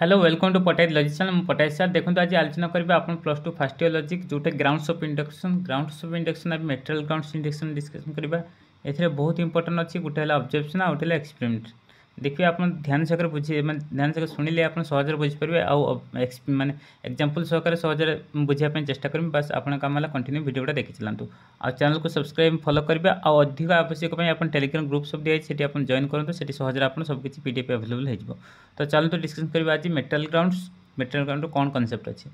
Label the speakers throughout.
Speaker 1: Hello welcome to Patai logician ମୁଁ Patai sir ଦେଖନ୍ତୁ ଆଜି ଆଲୋଚନା କରିବା ଆପଣ plus two first year logic ଯେଉଁଟା grounds of induction grounds of induction ଆମେ ମେଟେରିଆଲ୍ ଗ୍ରାଉଣ୍ଡସ୍ ଇଣ୍ଡକ୍ସନ୍ ଡିସ୍କସନ୍ କରିବା ଏଥିରେ ବହୁତ ଇମ୍ପୋର୍ଟାଣ୍ଟ ଅଛି ଗୋଟେ ହେଲା ଅବଜର୍ଭେସନ୍ ଆଉ ଗୋଟେ ହେଲା ଏକ୍ସପେରିମେଣ୍ଟ देखिए आप ध्यान सहकार बुझे मैं ध्यान सहकार शुणिले आप बुझीपरि बुझीपर आने एक्जामपल सहकार सहजरे बुझापी चेस्ट करें बस आप कम कंटिन्यू देखी चलां तो। आ चैनल को सब्सक्राइब फलो करेंगे अधिक आवश्यक आप टेलीग्राम ग्रुप सब दिखाई से जॉन करते सीट सहजरे आप सबकिछ पीडीएफ आभेलेबल हो तो चलते डिस्कस करवा आज मेटेरियाल ग्राउंड मेटेरियाल ग्राउंड कौन कनसेप्ट अच्छे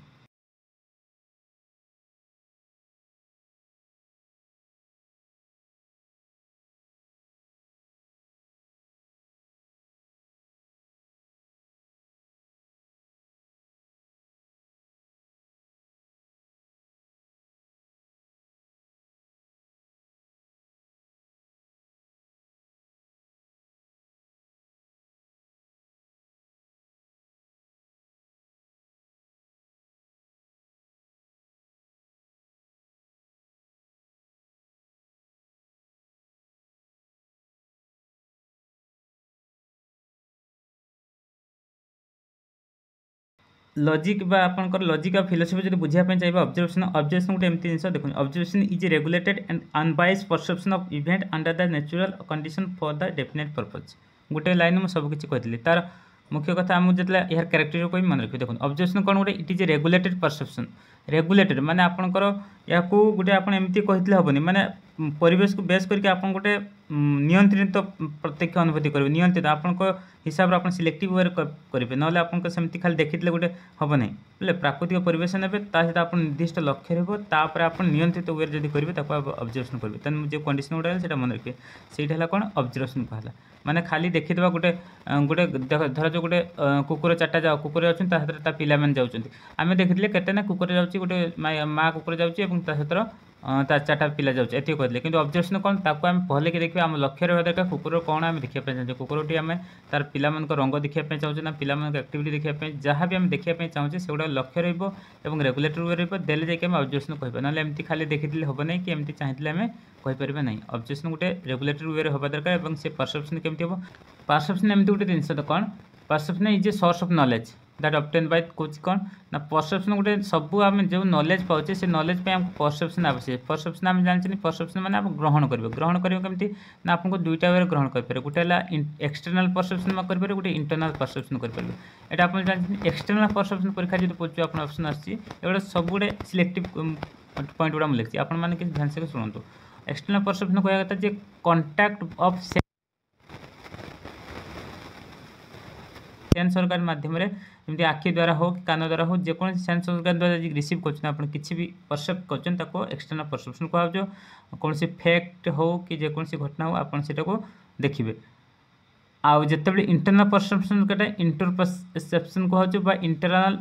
Speaker 1: লজিক বা আপনার লজিক বা ফিলোসফি যদি বুঝা চাইবে অবজরভেসন অবজরভেসন গোটে এমতি জিনিস দেখুন observation is regulated and unbiased perception of event under the natural condition for the definite purpose গোটে লাইন মু সব কিছু কইলি তার মুখ্য কথা আমি যেতে এর ক্যারেক্টর কই মনে রাখবি দেখুন অবজরভেসন কোন গোটে it is regulated perception regulated ମାନେ ଆପଣଙ୍କର ଏହାକୁ ଗୋଟେ ଆପଣ ଏମିତି କହିଥିଲେ ହେବନି ମାନେ ପରିବେଶକୁ ବେସ୍ କରିକି ଆପଣ ଗୋଟେ ନିୟନ୍ତ୍ରିତ ପ୍ରତ୍ୟକ୍ଷ ଅନୁଭୂତି କରିବେ ନିୟନ୍ତ୍ରିତ ଆପଣଙ୍କ ହିସାବରେ ଆପଣ ସିଲେକ୍ଟିଭ୍ ୱେରେ କରିବେ ନହେଲେ ଆପଣଙ୍କ ସେମିତି ଖାଲି ଦେଖିଥିଲେ ଗୋଟେ ହେବ ନାହିଁ ବୋଲେ ପ୍ରାକୃତିକ ପରିବେଶ ନେବେ ତା ସହିତ ଆପଣ ନିର୍ଦ୍ଦିଷ୍ଟ ଲକ୍ଷ୍ୟ ରହିବ ତାପରେ ଆପଣ ନିୟନ୍ତ୍ରିତ ୱେରେ ଯଦି କରିବେ ତାକୁ ଅବଜର୍ଭେସନ୍ କରିବେ ତେଣୁ ଯେଉଁ କଣ୍ଡିସନ୍ ଗୁଡ଼ା ହେଲା ସେଇଟା ମନେ ରଖିବେ ସେଇଟା ହେଲା କ'ଣ ଅବଜର୍ଭେସନ୍ କୁହାହେଲା मैंने खाली देखी गोटे गोटे धर जो गोटे कुकुर चार्टा जाओ कुकुर अच्छा पिला जाऊँच आम देखी के कुकुर जाए गोटे माँ कुकुर जाऊँच তার চারটা পিলা যাচ্ছে এটি কে কিন্তু অবজেকশন কোণ তাকে আমি পহলিকি দেখবে আমার লক্ষ্য রহবা দরকার কুকুর কোণ আমি দেখা চাহুছে কুকুরটি আমি তার পিলা রঙ দেখা চাহুছে না পিলা আক্টিভিটি দেখা যা বি আমি দেখা চাহুছে সেগুলো লক্ষ্য রহব এবং রেগুলেটর রহব দেলে যাই আমি অবজেকশন কহবা নহলে এমতি খালি দেখিলে হব না কি এমতি চাইলে আমি କହିପାରିବା ନାହିଁ ଅବଜେକ୍ସନ୍ ଗୋଟେ ରେଗୁଲେଟେଡ୍ ୱେରେ ହେବା ଦରକାର ଏବଂ ସେ ପରସେପ୍ସନ୍ କେମିତି ହେବ ପରସେପ୍ସନ୍ ଏମିତି ଗୋଟେ ଜିନିଷ କ'ଣ perception is a source of knowledge that obtain by কৌছি কোণ না পরসেপশন গোটে সবু আমি যে নলেজ পাওছে সে নলেজ পাই আমি পরসেপশন আবশ্যক পরসেপশন আমি জানিছি পরসেপশন মানে আপনি গ্রহণ করবে গ্রহণ করবে কেমি না আপনার দুইটা ওয়ে গ্রহণ করে গোটে হল এক্সটর্নাল পরসেপশন করে গোটে ইন্টরনাল পরসেপশন করে এটা আপনার জানিছেন এক্সটর্নাল পরসেপশন পরীক্ষা যদি পড়ছে আপনার অপশন আসছে এগুলো সবুড়ে সিলেক্টিভ পয়েন্ট গুড়া লিখছি আপনার কিছু ধ্যান সে শুণতু এক্সটর্নাল পরসেপশন কহা কথা যে কন্টাক্ট অফ ସେନ୍ସ ଅର୍ଗାନ ମାଧ୍ୟମରେ ଯେମିତି ଆଖି ଦ୍ୱାରା ହେଉ କି କାନ ଦ୍ୱାରା ହେଉ ଯେକୌଣସି ସେନ୍ସ ଅର୍ଗାନ ଦ୍ୱାରା ଯଦି ରିସିଭ୍ କରୁଛନ୍ତି ଆପଣ କିଛି ବି ପରସେପ୍ଟ କରୁଛନ୍ତି ତାକୁ ଏକ୍ସଟର୍ନାଲ୍ ପରସେପ୍ସନ୍ କୁହାଯାଉଛି କୌଣସି ଫ୍ୟାକ୍ଟ ହେଉ କି ଯେକୌଣସି ଘଟଣା ହେଉ ଆପଣ ସେଟାକୁ ଦେଖିବେ ଆଉ ଯେତେବେଳେ ଇଣ୍ଟରନାଲ୍ ପରସେପ୍ସନ୍ କେଟା ଇଣ୍ଟର ପରସେପ୍ସନ୍ କୁହାଯାଉଛି ବା ଇଣ୍ଟରନାଲ୍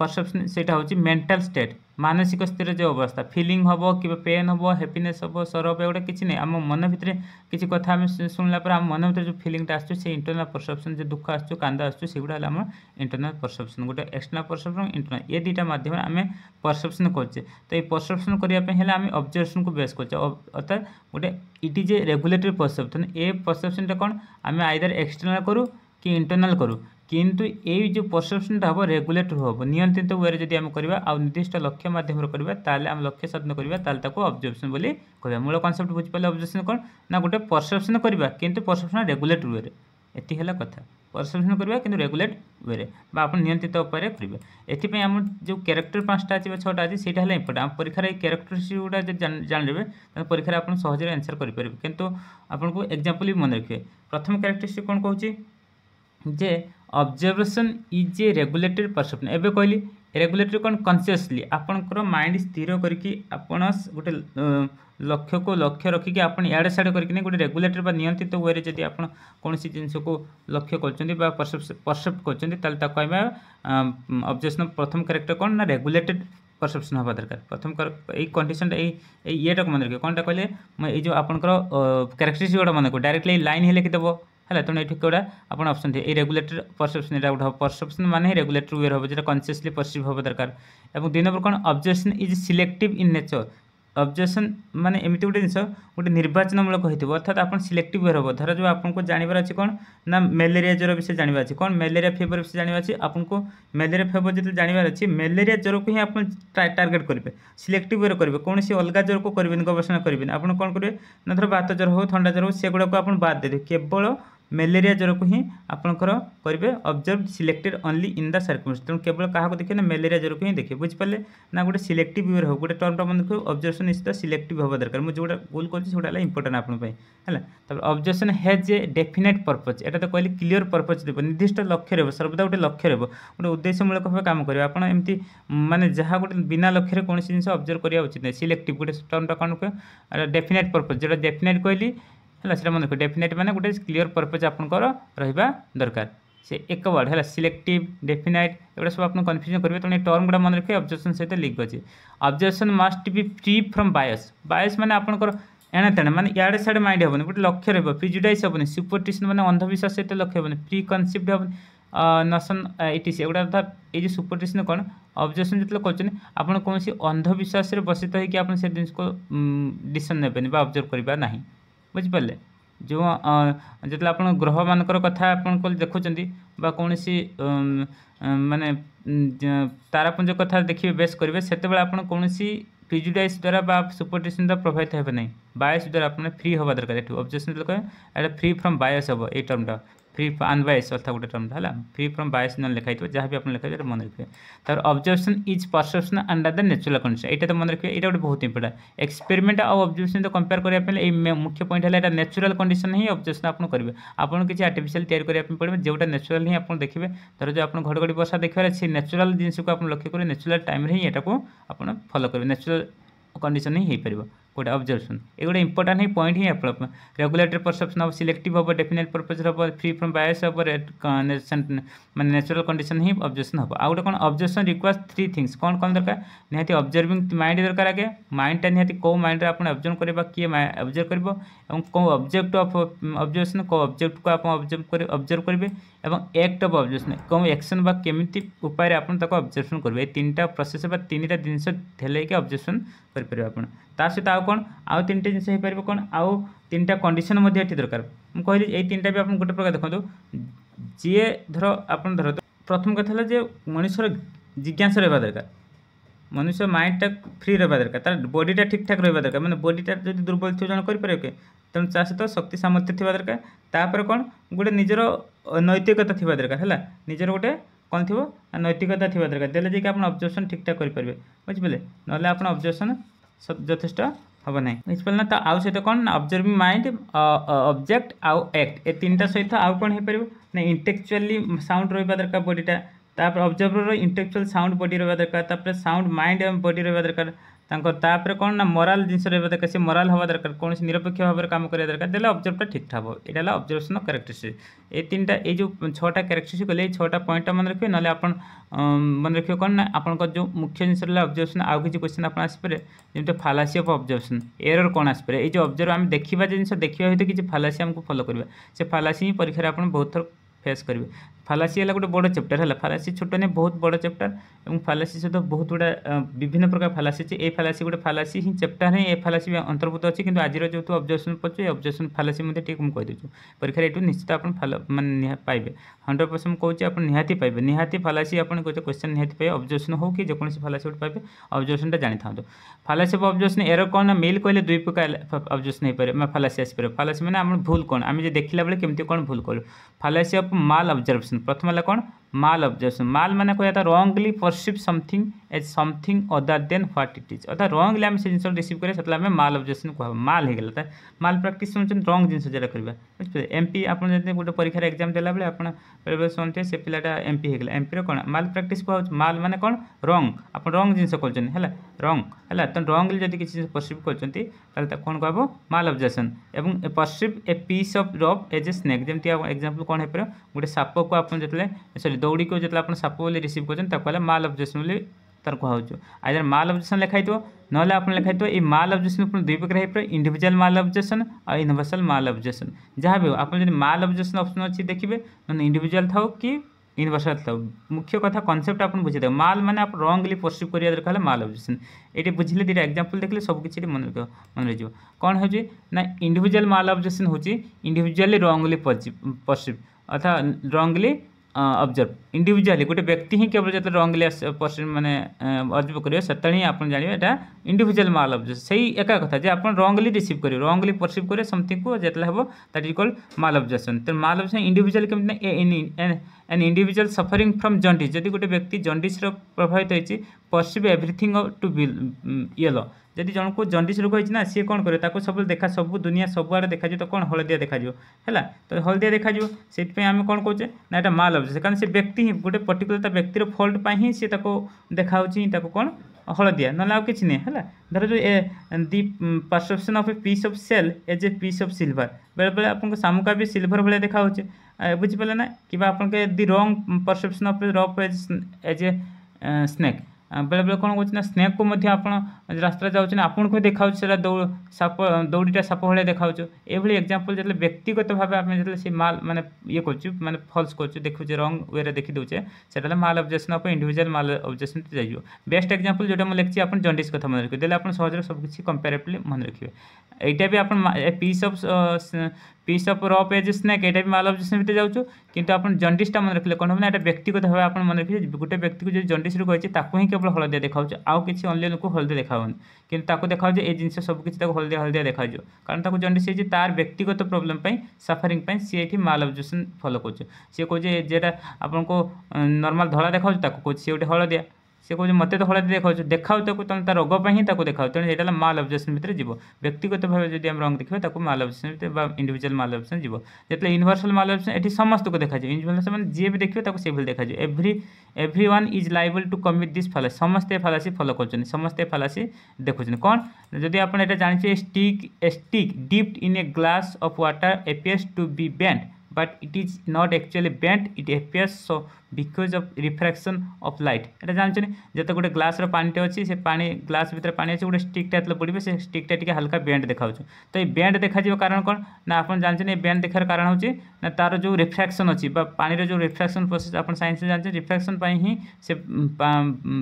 Speaker 1: ପରସେପ୍ସନ୍ ସେଇଟା ହେଉଛି ମେଣ୍ଟାଲ୍ ଷ୍ଟେଟ୍ ମାନସିକ ସ୍ଥିର ଯେଉଁ ଅବସ୍ଥା ଫିଲିଂ ହେବ କିମ୍ବା ପେନ୍ ହେବ ହ୍ୟାପିନେସ୍ ହେବ ସରବ ଏଗୁଡ଼ା କିଛି ନାହିଁ ଆମ ମନ ଭିତରେ କିଛି କଥା ଆମେ ଶୁଣିଲା ପରେ ଆମ ମନ ଭିତରେ ଯେଉଁ ଫିଲିଂଟା ଆସୁଛି ସେ ଇଣ୍ଟରନାଲ୍ ପରସେପ୍ସନ୍ ଯେଉଁ ଦୁଃଖ ଆସୁଛି କାନ୍ଦ ଆସୁଛି ସେଗୁଡ଼ା ହେଲା ଆମ ଇଣ୍ଟରନାଲ୍ ପରସେପ୍ସନ୍ ଗୋଟେ ଏକ୍ସଟର୍ନାଲ୍ ପରସେପ୍ସନ୍ ଇଣ୍ଟରନାଲ୍ ଏ ଦୁଇଟା ମାଧ୍ୟମରେ ଆମେ ପରସେପ୍ସନ୍ କରୁଛେ ତ ଏଇ ପରସେପ୍ସନ୍ କରିବା ପାଇଁ ହେଲେ ଆମେ ଅବଜର୍ଭେସନ୍କୁ ବେସ୍ କରୁଛେ ଅର୍ଥାତ୍ ଗୋଟେ it is a regulatory perception ଏ ପରସେପ୍ସନ୍ଟା କ'ଣ ଆମେ ଆଇଦର ଏକ୍ସଟର୍ନାଲ୍ କରୁ କି ଇଣ୍ଟରନାଲ୍ କରୁ কিন্তু এই যে পরসেপশনটা হব রেগুলেটর হব নিয়ন্ত্রিত ওয়েরে যদি আমি করা আর্দিষ্ট লক্ষ্য মাধ্যমে করা তাহলে আমি লক্ষ্য সাধন করা তাহলে তাকে অবজরভেসন বলে কহা মূল কনসেপ্ট বুঝিপারে অবজরভেসন কোণ না গোটে পরসেপশন করা কিন্তু পরসেপশন রেগুলেটর ওয়েরে এটি হল কথা পরসেপশন করা কিন্তু রেগুলেট ওয়েরে বা আপনার নিয়ন্ত্রিত উপায়ে করবে এথিপাই আমার যে ক্যারেক্টর পাঁচটা আছে বা ছটা আছে সেটা হল ইম্পর্টেন্ট আমার পরীক্ষার এই ক্যারেক্টরিস্টিক গুড়া যদি জানিবে তাহলে পরীক্ষার আপনার সহজে আনসার করে পারবে কিন্তু আপনার এক্সাম্পল বি মনে রাখবে প্রথম ক্যারেক্টরিস্টিক কোণ কুচি যে observation is a regulated perception ଏବେ କହିଲି ରେଗୁଲେଟେଡ଼୍ କ'ଣ କନସିୟସଲି ଆପଣଙ୍କର ମାଇଣ୍ଡ ସ୍ଥିର କରିକି ଆପଣ ଗୋଟେ ଲକ୍ଷ୍ୟକୁ ଲକ୍ଷ୍ୟ ରଖିକି ଆପଣ ଇଆଡ଼େ ସିଆଡ଼େ କରିକିନି ଗୋଟେ ରେଗୁଲେଟେଡ଼୍ ବା ନିୟନ୍ତ୍ରିତ ୱେରେ ଯଦି ଆପଣ କୌଣସି ଜିନିଷକୁ ଲକ୍ଷ୍ୟ କରୁଛନ୍ତି ବା ପରସେପ୍ଟ କରୁଛନ୍ତି ତାହେଲେ ତାକୁ କହିବା ଅବଜେକ୍ସନ୍ ପ୍ରଥମ କ୍ୟାରେକ୍ଟର କ'ଣ ନା ରେଗୁଲେଟେଡ଼୍ ପରସେପ୍ସନ୍ ହେବା ଦରକାର ପ୍ରଥମ ଏଇ କଣ୍ଡିସନଟା ଏଇ ଏଇ ଇଏଟାକୁ ମନେ ରଖିବ କ'ଣଟା କହିଲେ ଏଇ ଯେଉଁ ଆପଣଙ୍କର କ୍ୟାରେକ୍ଟରିଷ୍ଟିକ୍ ଗୁଡ଼ା ମନେ ରଖିବ ଡାଇରେକ୍ଟଲି ଲାଇନ୍ ହେଲେ କି ଦେବ ହେଲା ତେଣୁ ଏଠି କେଉଁଟା ଆପଣ ଅପସନ୍ ଦିଏ ଏଇ ରେଗୁଲେଟର ପରସେପ୍ସନ୍ ଏଇଟା ଗୋଟେ ପରସେପ୍ସନ୍ ମାନେ ରେଗୁଲେଟର ୱେର୍ ହେବ ଯେଟା କନସିୟସଲି ପରସିଭ୍ ହେବା ଦରକାର ଏବଂ ଦୁଇ ନମ୍ବର କ'ଣ objection is selective in nature objection ମାନେ ଏମିତି ଗୋଟେ ଜିନିଷ ଗୋଟେ ନିର୍ବାଚନମୂଳକ ହୋଇଥିବ ଅର୍ଥାତ୍ ଆପଣ ସିଲେକ୍ଟିଭ୍ ହେବ ଧର ଯେଉଁ ଆପଣଙ୍କୁ ଜାଣିବାର ଅଛି କ'ଣ ନା ମ୍ୟାଲେରିଆ ଜ୍ୱର ବିଷୟ ଜାଣିବାର ଅଛି କ'ଣ ମ୍ୟାଲେରିଆ ଫିଭର ବିଷୟ ଜାଣିବାର ଅଛି ଆପଣଙ୍କୁ ମ୍ୟାଲେରିଆ ଫିଭର ଯେତେବେଳେ ଜାଣିବାର ଅଛି ମ୍ୟାଲେରିଆ ଜ୍ୱରକୁ ହିଁ ଆପଣ ଟାର୍ଗେଟ୍ କରିବେ ସିଲେକ୍ଟିଭ୍ ୱେରେ କରିବେ କୌଣସି ଅଲଗା ଜ୍ୱରକୁ କରିବେନି ଗବେଷଣା କରିବେନି ଆପଣ କ'ଣ କରିବେ ନା ଧର ବାତ ଜ୍ୱର ହେଉ ଥଣ୍ଡା ଜ୍ୱର ହେଉ ସେଗୁଡ଼ାକୁ ଆପଣ ବାଦ୍ ଦେଇଦେବେ କେବଳ ମ୍ୟାଲେରିଆ ଜ୍ୱରକୁ ହିଁ ଆପଣଙ୍କର କରିବେ observe selected only in the circumstance ତେଣୁ କେବଳ କାହାକୁ ଦେଖିବେ ନା ମ୍ୟାଲେରିଆ ଜ୍ୱରକୁ ହିଁ ଦେଖିବେ ବୁଝିପାରିଲେ ନା ଗୋଟେ ସିଲେକ୍ଟିଭ୍ ଇୟର୍ ହେଉ ଗୋଟେ ଟର୍ମଟା ମନେ ରଖିବେ ଅବଜର୍ଭସନ୍ ନିଶ୍ଚିତ ସିଲେକ୍ଟିଭ୍ ହେବା ଦରକାର ମୁଁ ଯେଉଁଟା ଭୁଲ୍ କରୁଛି ସେଗୁଡ଼ା ହେଲା ଇମ୍ପୋର୍ଟାଣ୍ଟ ଆପଣଙ୍କ ପାଇଁ ହେଲା ତାପରେ observation has a definite purpose ଏଇଟା ତ କହିଲି କ୍ଲିୟର ପର୍ପଜ୍ ରହିବ ନିର୍ଦ୍ଦିଷ୍ଟ ଲକ୍ଷ୍ୟ ରହିବ ସର୍ବଦା ଗୋଟେ ଲକ୍ଷ୍ୟ ରହିବ ଗୋଟେ ଉଦ୍ଦେଶ୍ୟମୂଳକ ଭାବେ କାମ କରିବ ଆପଣ ଏମିତି ମାନେ ଯାହା ଗୋଟେ ବିନା ଲକ୍ଷ୍ୟରେ କୌଣସି ଜିନିଷ ଅବଜର୍ଭ କରିବା ଉଚିତ ନାହିଁ ସିଲେକ୍ଟିଭ୍ ଗୋଟେ ଟର୍ମଟା କ'ଣ କୁହେ ଡେଫିନେଟ୍ ପର୍ପଜ୍ ଯେଉଁଟା ଡେଫିନେଟ୍ କହିଲି ହେଲା ସେଇଟା ମନେ ରଖିବେ ଡେଫିନେଟ୍ ମାନେ ଗୋଟେ କ୍ଲିଅର୍ ପର୍ପଜ୍ ଆପଣଙ୍କର ରହିବା ଦରକାର ସେ ଏକ ୱାର୍ଡ଼ ହେଲା ସିଲେକ୍ଟିଭ୍ ଡେଫିନାଇଟ୍ ଏଗୁଡ଼ା ସବୁ ଆପଣ କନଫ୍ୟୁଜନ୍ କରିବେ ତେଣୁ ଏ ଟର୍ମ ଗୁଡ଼ା ମନେ ରଖିବେ ଅବଜେକ୍ସନ୍ ସହିତ ଲିଙ୍କ୍ ଅଛି objection must be free from bias bias ମାନେ ଆପଣଙ୍କର ଏଣେ ତେଣେ ମାନେ ଇଆଡ଼େ ସିଆଡ଼େ ମାଇଣ୍ଡ ହେବନି ଗୋଟେ ଲକ୍ଷ୍ୟ ରହିବ ପ୍ରିଜୁଡାଇସ୍ ହେବନି ସୁପରଟିସନ୍ ମାନେ ଅନ୍ଧବିଶ୍ୱାସ ସହିତ ଲକ୍ଷ୍ୟ ହେବନି ପ୍ରି କନସେପ୍ଟ ହେବନି ନସନ୍ ଇଟିସି ଏଗୁଡ଼ା ଅର୍ଥାତ୍ ଏଇ ଯେଉଁ ସୁପରଟିସନ୍ କ'ଣ ଅବଜେକ୍ସନ୍ ଯେତେବେଳେ କରୁଛନ୍ତି ଆପଣ କୌଣସି ଅନ୍ଧବିଶ୍ୱାସରେ ବସିତ ହୋଇକି ଆପଣ ସେ ଜିନିଷକୁ ଡିସିସନ୍ ନେବେନି ବା ଅବଜର୍ଭ କରିବା ନାହିଁ ବୁଝିପାରିଲେ ଯେଉଁ ଯେତେବେଳେ ଆପଣ ଗ୍ରହମାନଙ୍କର କଥା ଆପଣ ଦେଖୁଛନ୍ତି ବା କୌଣସି ମାନେ ତାରାପୁଞ୍ଜ କଥା ଦେଖିବେ ବେସ୍ କରିବେ ସେତେବେଳେ ଆପଣ କୌଣସି ପ୍ରିଜୁଡାଇସ୍ ଦ୍ୱାରା ବା ସୁପରଟିସନ୍ ଦ୍ୱାରା ପ୍ରଭାବିତ ହେବେ ନାହିଁ ବାୟସ୍ ଦ୍ୱାରା ଆପଣ ଫ୍ରି ହେବା ଦରକାର ଏଠୁ ଅବଜେକ୍ସନ୍ କହିବେ ଏଇଟା ଫ୍ରି ଫ୍ରମ୍ ବାୟସ୍ ହେବ ଏଇ ଟର୍ମଟା ফ্রি আনবায়াস অর্থাৎ গোটে টর্ম হল ফ্রি ফ্রম বায়াস ন লেখা হয়ে যা বি আপনার লেখা হয়ে মনে রাখবে তার observation is perception under the natural condition এইটা তো মনে রাখবে এটা গোটে বহুত ইম্পর্টাট এক্সপেরিমেন্ট আউ অবজরভেশন তো কম্পেয়ার করা এই মুখ্য পয়েন্ট হল এটা ন্যাচুরাল কন্ডিশন হি অবজরভেশন আপনার করবে আপনার কিছু আর্টিফিসিয়াল তৈরি করা পড়বে যেটা ন্যাচুরাল হি আপনার দেখবে ধর যে আপনার ঘড়ঘড়ি বর্ষা দেখার আছে ন্যাচুরাল জিনিসকে আপনার লক্ষ্য করে ন্যাচুরাল টাইমে হি এটা আপনার ফলো করবে ন্যাচুরাল কন্ডিশন হি হয়ে পারিব गोटे अब्जरसन ये गोटे इंपोर्टां पॉइंट ही आप रेगुलेटरी परसेप्शन हम सिलेक्ट हम डेफिनेट पर्पज हम फ्री फ्रम बायस हम मैंने नेचुराल कंडीशन ही अब्जेक्शन हम आउ गए कौन अब्जेक्शन रिक्वेस्ट थ्री थिंग्स कौन कौन दरकार निहती अब्जर्विंग माइंड दरकार आगे माइंडा निहती कौ माइंड अब्जर्व करवा किए अब्जर्व कर अब्जेक्ट अफ अब्जेक्शन कौ अब्जेक्ट को अब्जर्व करेंगे और एक्ट अफ अब्जेक्शन कौन एक्शन केमी उपाय आपको अब्जर्वसन करेंगे तीन टा प्रोसेस तीन टा जिनसे ठेल करेंगे ତା ସହିତ ଆଉ କ'ଣ ଆଉ ତିନିଟା ଜିନିଷ ହେଇପାରିବ କ'ଣ ଆଉ ତିନିଟା କଣ୍ଡିସନ୍ ମଧ୍ୟ ଏଠି ଦରକାର ମୁଁ କହିଲି ଏଇ ତିନିଟା ବି ଆପଣ ଗୋଟେ ପ୍ରକାର ଦେଖନ୍ତୁ ଯିଏ ଧର ଆପଣ ଧର ପ୍ରଥମ କଥା ହେଲା ଯେ ମଣିଷର ଜିଜ୍ଞାସା ରହିବା ଦରକାର ମନୁଷ୍ୟ ମାଇଣ୍ଡଟା ଫ୍ରି ରହିବା ଦରକାର ତା'ର ବଡ଼ିଟା ଠିକ୍ଠାକ୍ ରହିବା ଦରକାର ମାନେ ବଡ଼ିଟା ଯଦି ଦୁର୍ବଳ ଥିବ ଜଣେ କରିପାରିବ କି ତେଣୁ ତା ସହିତ ଶକ୍ତି ସାମର୍ଥ୍ୟ ଥିବା ଦରକାର ତାପରେ କ'ଣ ଗୋଟେ ନିଜର ନୈତିକତା ଥିବା ଦରକାର ହେଲା ନିଜର ଗୋଟେ କ'ଣ ଥିବ ନୈତିକତା ଥିବା ଦରକାର ଦେଲେ ଯାଇକି ଆପଣ ଅବଜେକ୍ସନ୍ ଠିକ୍ଠାକ୍ କରିପାରିବେ ବୁଝିପାରିଲେ ନହେଲେ ଆପଣ ଅବଜେକ୍ସନ୍ ଯଥେଷ୍ଟ ହେବ ନାହିଁ ବୁଝିପାରିଲେ ନା ତ ଆଉ ସହିତ କ'ଣ ନା ଅବଜର୍ଭିଂ ମାଇଣ୍ଡ ଅବଜେକ୍ଟ ଆଉ ଆକ୍ଟ ଏ ତିନିଟା ସହିତ ଆଉ କ'ଣ ହେଇପାରିବ ନା ଇଣ୍ଟେକ୍ଚୁଆଲି ସାଉଣ୍ଡ ରହିବା ଦରକାର ବଡ଼ିଟା ତାପରେ ଅବଜର୍ଭରର ଇଣ୍ଟେକ୍ଚୁଆଲ ସାଉଣ୍ଡ ବଡ଼ି ରହିବା ଦରକାର ତାପରେ ସାଉଣ୍ଡ ମାଇଣ୍ଡ ବଡ଼ି ରହିବା ଦରକାର ତାଙ୍କର ତାପରେ କ'ଣ ନା ମୋରାଲ୍ ଜିନିଷ ରହିବା ଦରକାର ସେ ମୋରାଲ୍ ହେବା ଦରକାର କୌଣସି ନିରପେକ୍ଷ ଭାବରେ କାମ କରିବା ଦରକାର ଦେଲେ ଅବଜର୍ଭଟା ଠିକ୍ ଠାକ୍ ହେବ ଏଇଟା ହେଲା ଅବଜର୍ଭେସନ୍ କ୍ୟାରେକ୍ଟରିଷ୍ଟିକ୍ ଏ ତିନିଟା ଏଇ ଯେଉଁ ଛଅଟା କ୍ୟାରେକ୍ଟରିଷ୍ଟିକ୍ କହିଲେ ଏଇ ଛଅଟା ପଏଣ୍ଟଟା ମନେ ରଖିବେ ନହେଲେ ଆପଣ ମନେ ରଖିବେ କ'ଣ ନା ଆପଣଙ୍କ ଯେଉଁ ମୁଖ୍ୟ ଜିନିଷ ରହିଲା ଅବଜର୍ଭେସନ୍ ଆଉ କିଛି କ୍ୱେଶ୍ଚନ୍ ଆପଣ ଆସିପାରିବେ ଯେମିତି ଫାଲାସି ଅଫ୍ ଅବଜର୍ଭେସନ୍ ଏରର୍ କ'ଣ ଆସିପାରେ ଏଇ ଯେଉଁ ଅବଜର୍ଭ ଆମେ ଦେଖିବା ଜିନିଷ ଦେଖିବା ଭିତରେ କିଛି ଫାଲାସି ଆମକୁ ଫଲୋ କରିବା ସେ ଫାଲାସି ହିଁ ପରୀକ୍ଷାରେ ଆପଣ ବହୁତ ଥର ଫେସ୍ କରିବେ फालासी है गोटे बड़ चैप्टर है फालासी छोट नहीं बहुत बड़ चैप्टर और फालासी सहित बहुत गुड़ा विभिन्न प्रकार फालासी अच्छे ये फालासी गोटे फालासी ही चैप्टर हे फालासी भी अच्छी अच्छे कि आज जो अब्जर्वेशन पड़े ये अब्जर्वेशन फालासी मैं टी मुझे कहीदेव परीक्षा ये निश्चित आप मैंने पाए हंड्रेड परसेंट कौन आप निहती पाए निहती फालासी आप क्वेश्चन निहती पाए अब्जर्वेशन हो कि जो फालासी गोटे पाए अब्जर्वेशन जानी था फालासी अब्जर्वेशन एर कौन मेल कहे दुई प्रकार अब्जर्वेशन हो पारे फालासी आसपे फालासी मैंने भूल कौन आम देखा बेले कमी कौन भूल कलु फालासी अफ माल अब्जर्वेशन प्रथम है कौन माल ऑब्जेक्शन माल मैंने कह wrongly perceive something as something other than what it is अर्थात रंगली आम से जिन रिसीव करें से आम माल अब्जेक्शन कह माल होगा माल प्राक्ट हूँ रंग जिन जरा करवा बुझे एम पी आप गोटे परीक्षार एक्जाम देला बेले आप बेले से पिलाटा एम पी होगा एम पी कौन माल प्राक्ट कहु माल मैंने कौन रंग तो तो आप रंग जिन कर रंग है तो रंगली जब किसी जिन परसीव कौन कह mal objection a perceive a piece of rope as a snake जमी एक्जामपल कौन हो पार गोटे साप को आप जो सरी ଦୌଡ଼ିକୁ ଯେତେବେଳେ ଆପଣ ସାପ ବୋଲି ରିସିଭ୍ କରୁଛନ୍ତି ତାକୁ ହେଲେ ମାଲ୍ ଅବଜେକ୍ସନ୍ ବୋଲି ତାର କୁହାହେଉଛି ଆଇଦର ମାଲ୍ ଅବଜେକ୍ସନ୍ ଲେଖାଇଥିବ ନହେଲେ ଆପଣ ଲେଖାଇଥିବ ଏଇ ମାଲ୍ ଅବଜେକ୍ସନ୍ ଆପଣ ଦୁଇ ପ୍ରକାର ହେଇପାରିବ ଇଣ୍ଡିଭିଜୁଆଲ୍ ମାଲ୍ ଅବଜେକ୍ସନ୍ ଆଉ ୟୁନିଭର୍ସାଲ୍ ମାଲ୍ ଅବଜେକ୍ସନ୍ ଯାହା ବି ଆପଣ ଯଦି ମାଲ୍ ଅବଜେକ୍ସନ୍ ଅପସନ୍ ଅଛି ଦେଖିବେ ନହେଲେ ଇଣ୍ଡିଭିଜୁଆଲ୍ ଥାଉ କି ୟୁନିଭର୍ସାଲ୍ ଥାଉ ମୁଖ୍ୟ କଥା କନସେପ୍ଟ ଆପଣ ବୁଝିଦେବେ ମାଲ୍ ମାନେ ଆପଣ ରଙ୍ଗଲି ପରସିଭ୍ କରିବା ଦରକାର ହେଲା ମାଲ୍ ଅବଜେକ୍ସନ୍ ଏଠି ବୁଝିଲେ ଦୁଇଟା ଏକ୍ଜାମ୍ପଲ୍ ଦେଖିଲେ ସବୁ କିଛି ଏଠି ମନେ ରଖିବ ମନେ ରହିଯିବ କ'ଣ ହେଉଛି ନା ଇଣ୍ଡିଭିଜୁଆଲ୍ ମାଲ୍ ଅବଜେକ୍ସନ୍ ହେଉଛି ଇଣ୍ଡିଭିଜୁଆଲି ରଙ୍ଗଲି ପରସିଭ୍ ଅର୍ଥାତ୍ ରଙ୍ଗଲି अब्जर्व इंडिजुआली गोटे व्यक्ति ही केवल जो रंगलेस पर्सन मैंने अब्जर्व करेंगे से आप जानते हैं इंडिजुआल माल अब्जर्व से ही एका कथा जे आप रंगली रिसीव करेंगे रंगली परसीव करेंगे समथिंग को जैसे हम that is called mal observation तेनाली माल अब्जर्वसन इंडिजुआल कमी एन इन and individual suffering from jaundice ଯଦି ଗୋଟେ ବ୍ୟକ୍ତି ଜଣ୍ଡିସ୍ର ପ୍ରଭାବିତ ହେଇଛି ପର୍ସିଭ୍ ଏଭ୍ରିଥିଙ୍ଗ ଟୁ ୟେଲୋ ଯଦି ଜଣକୁ ଜଣ୍ଡିସ୍ ରୋଗ ହେଇଛି ନା ସିଏ କ'ଣ କରିବ ତାକୁ ସବୁ ଦେଖା ସବୁ ଦୁନିଆ ସବୁଆଡ଼େ ଦେଖାଯିବ ତ କ'ଣ ହଳଦିଆ ଦେଖାଯିବ ହେଲା ତ ହଳଦିଆ ଦେଖାଯିବ ସେଥିପାଇଁ ଆମେ କ'ଣ କହୁଛେ ନା ଏଇଟା ମାଲ୍ ଅବଜେକ୍ସନ୍ କାରଣ ସେ ବ୍ୟକ୍ତି ହିଁ ଗୋଟେ ପର୍ଟିକୁଲାର ତା ବ୍ୟକ୍ତିର ଫଲ୍ଟ ପାଇଁ ହିଁ ସିଏ ତାକୁ ଦେଖାହେଉଛି ହିଁ ତାକୁ କ'ଣ ହଳଦିଆ ନହେଲେ ଆଉ କିଛି ନାହିଁ ହେଲା ଧରାଯାଉ ଏ the perception of a piece of shell as a piece of silver ବେଳେବେଳେ ଆପଣଙ୍କ ଶାମୁକା ବି ସିଲ୍ଭର ଭଳିଆ ଦେଖାହେଉଛି ବୁଝିପାରିଲେ ନା କିମ୍ବା ଆପଣଙ୍କ the wrong perception of rope as as a snake बेले बेले कौन कहते स्नेक को रास्त जाऊँ आप को देखा दौ साप दौड़ीटा साप भाया देखा ये एक्जामपल जो व्यक्तिगत भाव आम जो माल मैंने ये करेंगे फल्स कर देखे रंग वे रे देखी दूचे से mal objection of individual mal objection जाइए बेस्ट एक्जामपल जो लिखी आप जंडस कथ मन रखिए आप सहजे सबकि कंपेरेटली मन रखिए यहाँ भी आप piece of piece of rope as snake यहाँ भी माल अब्जेक्शन भेजे जाऊँ कि आप जंडसटा मन रखे कौन हम ना व्यक्तिगत भाव आप मन रखिए गोटे व्यक्ति को जो जंडस रू कहे ही କେବଳ ହଳଦିଆ ଦେଖାଉଛି ଆଉ କିଛି ଅନ୍ୟ ଲୋକ ହଳଦିଆ ଦେଖାଯାଉନି କିନ୍ତୁ ତାକୁ ଦେଖାଯାଉଛି ଏ ଜିନିଷ ସବୁ କିଛି ତାକୁ ହଳଦିଆ ହଳଦିଆ ଦେଖାଯିବ କାରଣ ତାକୁ ଜଣ୍ଡିସ୍ ହେଇଛି ତାର ବ୍ୟକ୍ତିଗତ ପ୍ରୋବ୍ଲେମ୍ ପାଇଁ ସଫରିଂ ପାଇଁ ସିଏ ଏଠି ମାଲ୍ ଅବଜେକ୍ସନ୍ ଫଲୋ କରୁଛି ସିଏ କହୁଛି ଯେଟା ଆପଣଙ୍କୁ ନର୍ମାଲ୍ ଧଳା ଦେଖାଉଛି ତାକୁ କହୁଛି ସିଏ ଗୋଟେ ହଳଦିଆ সে কৌছে মতো তো হলদি দেখাও দেখাও তাকে তুমি তা রোগ ହିଁ তাকে দেখাও তেমন এটা মাল অবজেকশন ভিতরে যাব ব্যক্তিগতভাবে যদি আমি রং দেখবে তাকে মাল অবজেকশন ভিতরে বা ইন্ডিভিজুয়াল মাল অবজেকশন যাব যেতলে ইউনিভার্সাল মাল অবজেকশন এটি সমস্তকে দেখাযায় ইউনিভার্সাল মানে যিয়ে বি দেখবে তাকে সেইভাবে দেখাযায় every every one is liable to commit this fallacy সমস্তে ফালাসি ফলো করছেন সমস্তে ফালাসি দেখুছেন কোণ যদি আপনার এটা জাঁচে stick stick dipped in a glass of water appears to be bent but it is not actually bent it appears because of refraction of light ଏଇଟା ଜାଣିଛନ୍ତି ଯେତେ ଗୋଟେ ଗ୍ଲାସ୍ର ପାଣିଟେ ଅଛି ସେ ପାଣି ଗ୍ଲାସ୍ ଭିତରେ ପାଣି ଅଛି ଗୋଟେ ଷ୍ଟିକ୍ଟା ଯେତେବେଳେ ପଡ଼ିବ ସେ ଷ୍ଟିକ୍ଟା ଟିକେ ହାଲକା ବେଣ୍ଡ ଦେଖାଉଛି ତ ଏଇ ବେଣ୍ଡ ଦେଖାଯିବ କାରଣ କ'ଣ ନା ଆପଣ ଜାଣିଛନ୍ତି ଏ ବେଣ୍ଡ ଦେଖାର କାରଣ ହେଉଛି ନା ତା'ର ଯେଉଁ ରିଫ୍ରାକ୍ସନ୍ ଅଛି ବା ପାଣିର ଯେଉଁ ରିଫ୍ରାକ୍ସନ୍ ପ୍ରୋସେସ୍ ଆପଣ ସାଇନ୍ସରେ ଜାଣିଛନ୍ତି ରିଫ୍ରାକ୍ସନ୍ ପାଇଁ ହିଁ ସେ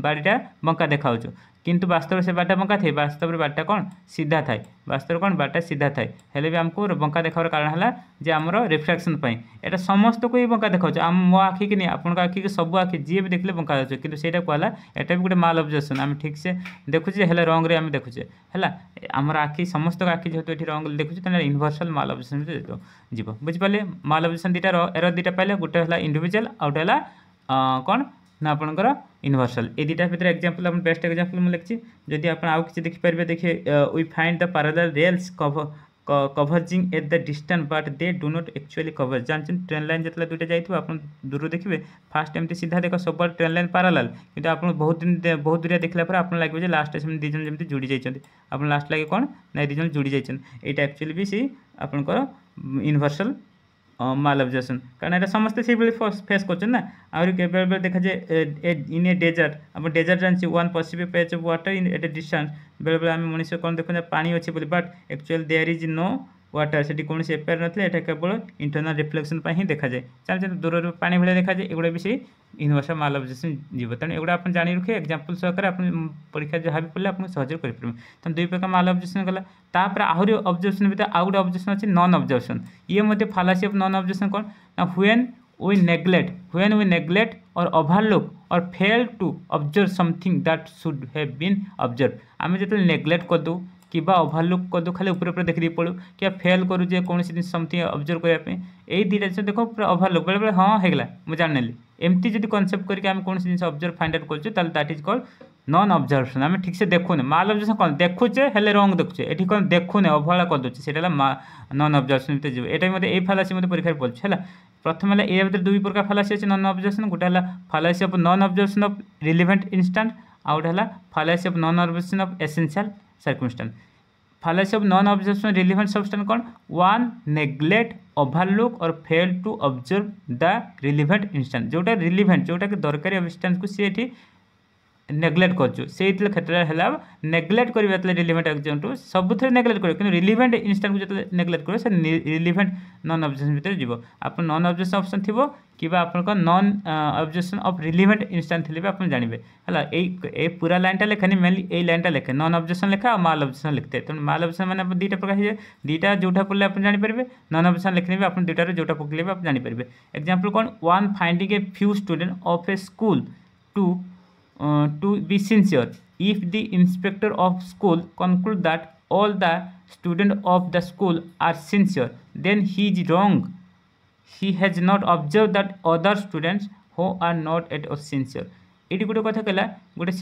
Speaker 1: ବାଡ଼ିଟା ବଙ୍କା ଦେଖାଉଛୁ কিন্তু বাস্তবে সে বাটা বঙ্কা থাকে বাস্তবের বাটা কোণ সিধা থাকে বাস্তবের কোণ বাটা সিধা থাকে হলে বি আমি বঙ্কা দেখার কারণ হল যে আমার রিফ্রাকশন পাই এটা সমস্ত বঙ্কা দেখাচ্ছে মো আখিকি নিয়ে আপনার ଆପଣଙ୍କ ଆଖିକି ସବୁ ଆଖି ଯିଏ ବି ଦେଖିଲେ ବଙ୍କା ଯାଉଛ କିନ୍ତୁ ସେଇଟା କୁହାଲା ଏଇଟା ବି ଗୋଟେ ମାଲ୍ ଅବଜେକ୍ସନ୍ ଆମେ ଠିକ୍ସେ ଦେଖୁଛେ ହେଲେ ରଙ୍ଗରେ ଆମେ ଦେଖୁଛେ ହେଲା ଆମର ଆଖି ସମସ୍ତଙ୍କ ଆଖି ଯେହେତୁ ଏଠି ରଙ୍ଗ ଦେଖୁଛେ ତାହେଲେ ଇନଭର୍ସାଲ୍ ମାଲ୍ ଅବଜେକ୍ସନ୍ ଯିବ ବୁଝିପାରିଲେ ମାଲ୍ ଅବଜେକ୍ସନ୍ ଦୁଇଟା ଏର ଦୁଇଟା ପାଇଲେ ଗୋଟେ ହେଲା ଇଣ୍ଡିଭିଜୁଆଲ୍ ଆଉ ଗୋଟେ ହେଲା କ'ଣ ନା ଆପଣଙ୍କର ଇନଭର୍ସାଲ୍ ଏଇ ଦୁଇଟା ଭିତରେ ଏକ୍ଜାମ୍ପଲ୍ আপনার ବେଷ୍ଟ এক্সাম্পল ମୁଁ ଲେଖିଛି ଯଦି ଆପଣ ଆଉ କିଛି ଦେଖିପାରିବେ ଦେଖି we find the parallel rails cover converging at the distance but they do not actually cover জানিছেন ট্রেন লাইন যেতলে দুইটা যাই আপনার দূর দেখবে ফার্স্ট এমতি সিধা দেখ সবুজ ট্রেন লাইন প্যারালাল কিন্তু আপনার বহুত দিন বহুত দূরিয়া দেখলা পরে আপনার লাগবে যে লাস্টে সেমি দুজন যেমন যোড়ি যাই আপনার লাস্ট লাগে কোণ না দুজন যোড়ি যাই এইটা একচুয়ালি বি সে আপনার ইনভর্সাল মালঅবজর্ভেশন কারণ এটা ସମସ୍ତେ সেইভাবে ফেস করছেন না আহরি কেবেবেলে দেখা যায় ইন এ ডেজার্ট আমার ডেজার্ট জানিছি one possible patch of water in at a distance বেলেবেলে আমি মনীষ কোণ দেখুন পানি অছে বলে but actual there is no water ସେଠି କୌଣସି ଏପିଆର ନଥିଲେ ଏଇଟା କେବଳ ଇଣ୍ଟରନାଲ୍ ରିଫ୍ଲେକ୍ସନ୍ ପାଇଁ ହିଁ ଦେଖାଯାଏ ଚାଲିଛନ୍ତି ଦୂରରୁ ପାଣି ଭଳିଆ ଦେଖାଯାଏ ଏଗୁଡ଼ା ବି ସେଇ ୟୁନିଭର୍ସାଲ୍ ମାଲଅବଜେକ୍ସନ୍ ଯିବ ତେଣୁ ଏଗୁଡ଼ା ଆପଣ ଜାଣି ରଖେ ଏକ୍ଜାମ୍ପଲ୍ ସହକାରେ ଆପଣ ପରୀକ୍ଷା ଯାହା ବି ପଡ଼ିଲେ ଆପଣ ସହଜରେ କରିପାରିବେ ତେଣୁ ଦୁଇ ପ୍ରକାର ମାଲଅବଜେକ୍ସନ୍ ଗଲା ତାପରେ ଆହୁରି ଅବଜେକ୍ସନ୍ ଭିତରେ ଆଉ ଗୋଟେ ଅବଜେକ୍ସନ୍ ଅଛି ନନ୍ ଅବଜେକ୍ସନ୍ ଇଏ ମଧ୍ୟ ଫାଲାସି ଅଫ୍ ନନ୍ ଅବଜେକ୍ସନ୍ କ'ଣ ନା ହୁଏନ୍ we neglect when we neglect or overlook or fail to observe something that should have been observed ଆମେ ଯେତେବେଳେ ନେଗ୍ଲେକ୍ଟ କରିଦେଉ কিংবা ওভারলুক କରିଦେଉ ଖାଲି ଉପରେ ଉପରେ ଦେଖିଦେଇ ପଳୁ କିମ୍ବା ଫେଲ୍ କରୁ ଯେ କୌଣସି ଜିନିଷ ସମଥିଙ୍ଗ ଅବଜର୍ଭ କରିବା ପାଇଁ ଏଇ ଦୁଇଟା ଜିନିଷ ଦେଖ ପୁରା ଓଭାରଲୁକ୍ ବେଳେବେଳେ ହଁ ହେଇଗଲା ମୁଁ ଜାଣିନେଲି ଏମିତି ଯଦି କନସେପ୍ଟ କରିକି ଆମେ କୌଣସି ଜିନିଷ ଅବଜର୍ଭ ଫାଇଣ୍ଡ ଆଉଟ୍ କରୁଛୁ ତାହେଲେ that is called non observation ଆମେ ଠିକ୍ସେ ଦେଖୁନେ ମାଲ୍ ଅବଜର୍ଭସନ୍ କ'ଣ ଦେଖୁଛେ ହେଲେ ରଙ୍ଗ ଦେଖୁଛେ ଏଠି କ'ଣ ଦେଖୁନେ ଅବହେଳା କରିଦେଉଛେ ସେଇଟା ହେଲା ନନ୍ ଅବଜର୍ଭସନ୍ ଭିତରେ ଯିବ ଏଇଟା ମଧ୍ୟ ଏଇ ଫାଲାସି ମଧ୍ୟ ପରୀକ୍ଷାରେ ପଡ଼ୁଛି ହେଲା ପ୍ରଥମେ ହେଲା ଏ ଭିତରେ ଦୁଇ ପ୍ରକାର ଫାଲାସି ଅଛି ନନ୍ ଅବଜର୍ଭସନ୍ ଗୋଟେ ହେଲା fallacy of non observation of relevant instant ଆଉ ଗୋଟେ ହେଲା fallacy of non observation of essential circumstance fallacy सब नन अब्जर्वेशन रिलीवेंट सब्सटेंस कौन वन नेग्लेक्ट ओभरलुक और fail to observe the relevant instance जोटा रिलीवेंट जोटा कि दरकारी अबस्टेंस को सी ନେଗ୍ଲେକ୍ଟ କରୁଛୁ ସେଇଥିରେ କ୍ଷେତ୍ରରେ ହେଲା ନେଗ୍ଲେକ୍ଟ କରିବା ଯେତେବେଳେ ରିଲିଭେଣ୍ଟ ଏକ୍ଜାମ୍କୁ ସବୁଥିରେ ନେଗ୍ଲେକ୍ଟ କରିବ କିନ୍ତୁ ରିଲିଭେଣ୍ଟ ଇନଷ୍ଟାଣ୍ଟକୁ ଯେତେବେଳେ ନେଗ୍ଲେକ୍ଟ କରିବ ସେ ରିଲିଭେଣ୍ଟ ନନ୍ ଅବଜେକ୍ସନ୍ ଭିତରେ ଯିବ ଆପଣ ନନ୍ ଅବଜେକ୍ସନ୍ ଅପସନ୍ ଥିବ କିମ୍ବା ଆପଣଙ୍କ non objection of relevant instant ଥିଲେ ବି ଆପଣ ଜାଣିବେ ହେଲା ଏଇ ଏ ପୁରା ଲାଇନ୍ଟା ଲେଖେନି ମେନଲି ଏଇ ଲାଇନ୍ଟା ଲେଖେ ନନ୍ ଅବଜେକ୍ସନ୍ ଲେଖା ଆଉ ମାଲ୍ ଅବଜେକ୍ସନ୍ ଲେଖିଥାଏ ତେଣୁ ମାଲ୍ ଅବଜେକ୍ସନ୍ ମାନେ ଆପଣ ଦୁଇଟା ପ୍ରକାର ହେଇଯାଏ ଦୁଇଟା ଯେଉଁଟା ପଡ଼ିଲେ ଆପଣ ଜାଣିପାରିବେ ନନ୍ ଅବଜେକ୍ସନ୍ ଲେଖିଲେ ବି ଆପଣ ଦୁଇଟାରୁ ଯେଉଁଟା ପକେଇଲେ ବି ଆପଣ ଜାଣିପାରିବେ ଏକ୍ଜାମ୍ପଲ୍ କ'ଣ one finding a few student of a school to to be sincere if the inspector of school conclude that all the students of the school are sincere then he is wrong he has not observed that other students who are not at all sincere ଏଇଠି ଗୋଟେ କଥା କହିଲା ଗୋଟେ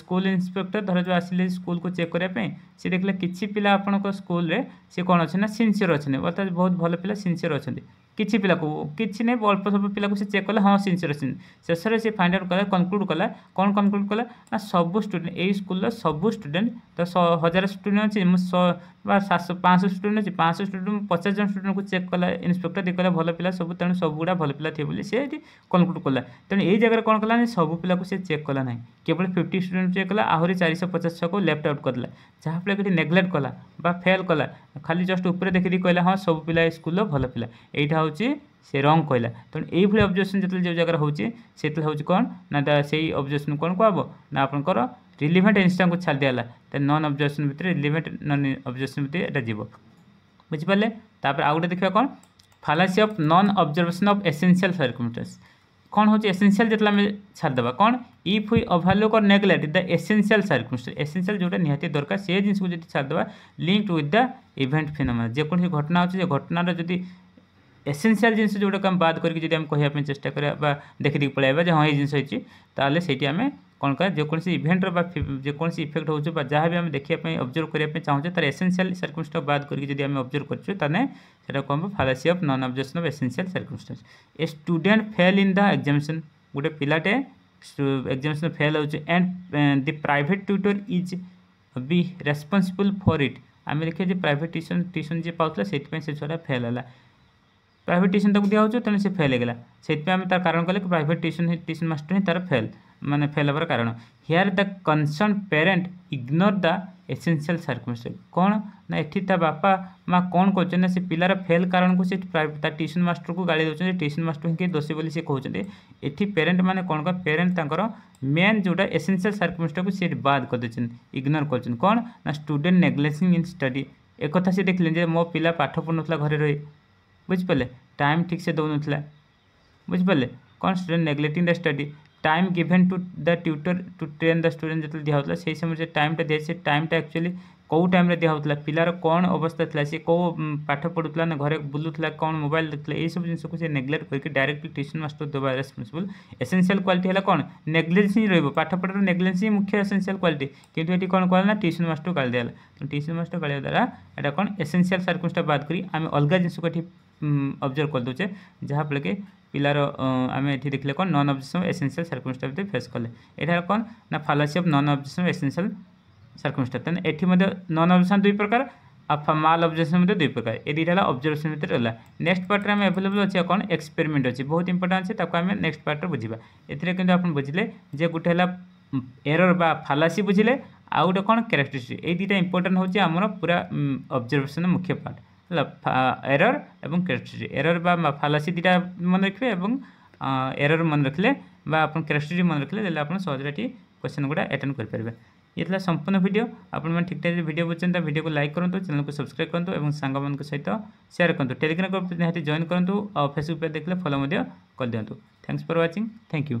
Speaker 1: school inspector ଧର ଯେଉଁ ଆସିଲେ ସ୍କୁଲକୁ check କରିବା ପାଇଁ ସେ ଦେଖିଲା କିଛି ପିଲା ଆପଣଙ୍କ ସ୍କୁଲରେ ସେ କ'ଣ ଅଛନ୍ତି ନା ସିନ୍ସିୟର ଅଛନ୍ତି ଅର୍ଥାତ୍ ବହୁତ ଭଲ ପିଲା ସିନ୍ସିୟର ଅଛନ୍ତି କିଛି ପିଲାକୁ କିଛି ନାହିଁ ଅଳ୍ପ ସବୁ ପିଲାକୁ ସେ ଚେକ୍ କଲା ହଁ ସିନ୍ସିୟର ଅଛି ଶେଷରେ ସେ ଫାଇଣ୍ଡ ଆଉଟ୍ କଲା କନକ୍ଲୁଡ଼ କଲା କ'ଣ କନକ୍ଲୁଡ଼ କଲା ନା ସବୁ ଷ୍ଟୁଡେଣ୍ଟ ଏଇ ସ୍କୁଲର ସବୁ ଷ୍ଟୁଡେଣ୍ଟ ତ ହଜାରେ ଷ୍ଟୁଡେଣ୍ଟ ଅଛି ମୁଁ ବା ସାତଶହ ପାଞ୍ଚଶହ ଷ୍ଟୁଡେଣ୍ଟ ଅଛି ପାଞ୍ଚଶହ ଷ୍ଟୁଡେଣ୍ଟ ପଚାଶ ଜଣ ଷ୍ଟୁଡେଣ୍ଟକୁ ଚେକ୍ କଲା ଇନ୍ସପେକ୍ଟର ଦେଖିଲା ଭଲ ପିଲା ସବୁ ତେଣୁ ସବୁଗୁଡ଼ା ଭଲ ପିଲା ଥିବେ ବୋଲି ସେ ଏଠି କନକ୍ଲୁଡ଼ କଲା ତେଣୁ ଏଇ ଜାଗାରେ କ'ଣ କଲା ନା ସବୁ ପିଲାକୁ ସେ ଚେକ୍ କଲା ନାହିଁ କେବଳ ଫିଫ୍ଟି ଷ୍ଟୁଡେଣ୍ଟ ଚେକ୍ କଲା ଆହୁରି ଚାରିଶହ ପଚାଶ ଛଅକୁ ଲେଫ୍ଟ ଆଉଟ୍ କରିଦେଲା ଯାହାଫଳରେ ଏଠି ନେଗ୍ଲେକ୍ଟ କଲା ବା ଫେଲ୍ କଲା ଖାଲି ଜଷ୍ଟ ଉପରେ ଦେଖିଦେଇ କହିଲା ହଁ ସବୁ ପିଲା ଏ ସ୍କୁଲର ଭଲ ପିଲା ଏଇଟା ହେଉଛି ସେ ରଙ୍ଗ କହିଲା ତେଣୁ ଏଇଭଳି ଅବଜେକ୍ସନ୍ ଯେତେବେଳେ ଯେଉଁ ଜାଗାରେ ହେଉଛି ସେତେବେଳେ ହେଉଛି କ'ଣ ନା ସେଇ ଅବଜେକ୍ସନ୍ କ'ଣ କୁହାହବ ନା ଆପଣଙ୍କର ରିଲିଭେଣ୍ଟ ଇନ୍ଷ୍ଟାଙ୍କୁ ଛାଡ଼ି ଦିଆଗଲା ତା ନନ୍ ଅବଜେକ୍ସନ୍ ଭିତରେ ରିଲିଭେଣ୍ଟ ନନ୍ ଅବଜେକ୍ସନ୍ ଭିତରେ ଏଇଟା ଯିବ ବୁଝିପାରିଲେ ତାପରେ ଆଉ ଗୋଟେ ଦେଖିବା କ'ଣ fallacy of non observation of essential circumstance କ'ଣ ହେଉଛି ଏସେନ୍ସିଆଲ୍ ଯେତେବେଳେ ଆମେ ଛାଡ଼ିଦେବା କ'ଣ if we overlook or neglect the essential circumstance essential ଯେଉଁଟା ନିହାତି ଦରକାର ସେ ଜିନିଷକୁ ଯଦି ଛାଡ଼ିଦେବା linked with the event phenomena ଯେକୌଣସି ଘଟଣା ଅଛି ଯେ ଘଟଣାର ଯଦି एसेनसीआल जिनस जो बात करके कह चेस्ट करा देख दी पलि हाँ ये जिनसे सही आम कौन कर जो इभेन्टर जो इफेक्ट हो जहाँ भी आम अब्जर्व करने चाहूँ तरह एसेनसीआल सर्कमस्ट बात करके अब्जर्व करें कम fallacy of non objection of essential circumstance a student fail in the examination गोटे पिलाटे एक्जामेसन फेल होंड the private tutor is be responsible for it आम देखिए प्राइट ट्यूशन ट्यूशन जी पाला से छुआटा फेल है ପ୍ରାଇଭେଟ୍ ଟ୍ୟୁସନ୍ ତାକୁ ଦିଆହେଉଛି ତେଣୁ ସେ ଫେଲ୍ ହେଇଗଲା ସେଥିପାଇଁ ଆମେ ତାର କାରଣ କଲେ କି ପ୍ରାଇଭେଟ୍ ଟ୍ୟୁସନ୍ ଟ୍ୟୁସନ୍ ମାଷ୍ଟର ହିଁ ତାର ଫେଲ୍ ମାନେ ଫେଲ୍ ହେବାର କାରଣ here the concern parent ignore the essential circumstance କ'ଣ ନା ଏଠି ତା ବାପା ମା' କ'ଣ କରୁଛନ୍ତି ନା ସେ ପିଲାର ଫେଲ୍ କାରଣକୁ ସେ ତା ଟ୍ୟୁସନ୍ ମାଷ୍ଟରକୁ ଗାଳି ଦେଉଛନ୍ତି ଟ୍ୟୁସନ୍ ମାଷ୍ଟରଙ୍କୁ କିଏ ଦୋଷୀ ବୋଲି ସେ କହୁଛନ୍ତି ଏଠି ପେରେଣ୍ଟମାନେ କ'ଣ କ'ଣ ପେରେଣ୍ଟ ତାଙ୍କର ମେନ୍ ଯେଉଁଟା ଏସେନ୍ସିଆଲ୍ ସର୍କମଷ୍ଟାନ୍ସକୁ ସେ ବାଦ୍ କରିଦେଉଛନ୍ତି ଇଗ୍ନୋର କରୁଛନ୍ତି କ'ଣ ନା ଷ୍ଟୁଡେଣ୍ଟ ନେଗ୍ଲେକ୍ସିଂ ଇନ୍ ଷ୍ଟଡି ଏକଥା ସେ ଦେଖିଲେ ଯେ ମୋ ପିଲା ପାଠ ପଢ଼ୁନଥିଲା ଘରେ ରହି বুঝবল টাইম ঠিকছে দনতলা বুঝবল constant neglecting the study time given to the tutor to train the student যত দিয়া होतলা সেই সময় যে টাইম তে দেছে টাইম তে অ্যাকচুয়ালি কো টাইম রে দিয়া होतলা পিলার কোন অবস্থা ছিলা সেই কো পাঠ পড়ত না ঘরে বুলুতলা কোন মোবাইল দেখলে এই সব কিছু নেগ্লেক্ট কইকে ডাইরেক্টলি টেস্টিং বাস্টো দবা রেসপন্সিবল এসেনশিয়াল কোয়ালিটি হলা কোন নেগ্লেজেন্সি রইবো পাঠ পড়ার নেগ্লেজেন্সি মুখ্য এসেনশিয়াল কোয়ালিটি কিন্তু এটি কোন কোলা না টেস্টিং বাস্টো কল দেল টেস্টিং বাস্টো কল দ্বারা এটা কোন এসেনশিয়াল সারকুমস্ট্যান্স বাত করি আমি অলগা জিনসু কোটি ଅବଜର୍ଭ କରିଦେଉଛେ ଯାହାଫଳରେ କି ପିଲାର ଆମେ ଏଠି ଦେଖିଲେ କ'ଣ non objection essential circumstance face କଲେ ଏଠାରେ କ'ଣ ନା fallacy of non objection essential circumstance ତେଣୁ ଏଠି ମଧ୍ୟ ନନ୍ ଅବଜେକ୍ସନ୍ ଦୁଇ ପ୍ରକାର ଆଉ ମାଲ୍ ଅବଜର୍ଭେସନ୍ ମଧ୍ୟ ଦୁଇ ପ୍ରକାର ଏ ଦୁଇଟା ହେଲା ଅବଜର୍ଭେସନ୍ ଭିତରେ ରହିଲା ନେକ୍ସଟ ପାର୍ଟରେ ଆମେ ଆଭେଲେବଲ୍ ଅଛି କ'ଣ ଏକ୍ସପେରିମେଣ୍ଟ ଅଛି ବହୁତ ଇମ୍ପୋର୍ଟାଣ୍ଟ ଅଛି ତାକୁ ଆମେ ନେକ୍ସଟ ପାର୍ଟରେ ବୁଝିବା ଏଥିରେ କିନ୍ତୁ ଆପଣ ବୁଝିଲେ ଯେ ଗୋଟେ ହେଲା ଏରର ବା ଫାଲାସି ବୁଝିଲେ ଆଉ ଗୋଟେ କ'ଣ କ୍ୟାରେକ୍ଟରିଷ୍ଟିକ୍ ଏଇ ଦୁଇଟା ଇମ୍ପୋର୍ଟାଣ୍ଟ ହେଉଛି ଆମର ପୁରା ଅବଜର୍ଭେସନ୍ ମୁଖ୍ୟ ପାର୍ଟ एरर এবং ক্যারেক্টারি এরর फालासी दुटा मन रखे और एरर मन रखिले রাখলে मन रखिले ক্যারেক্টারি क्वेश्चन রাখলে তাহলে करेंगे ये था संपूर्ण भिड आपने ठीक ठाक भिड बुझे भिड को लाइक करूँ चैनल को सब्सक्राइब करूँ और सांग सहित सेयार करूँ टेलीग्राम ग्रुप निहती जॉन करूँ और फेसबुक पेज देखने फलो करदिंतु thanks for watching thank you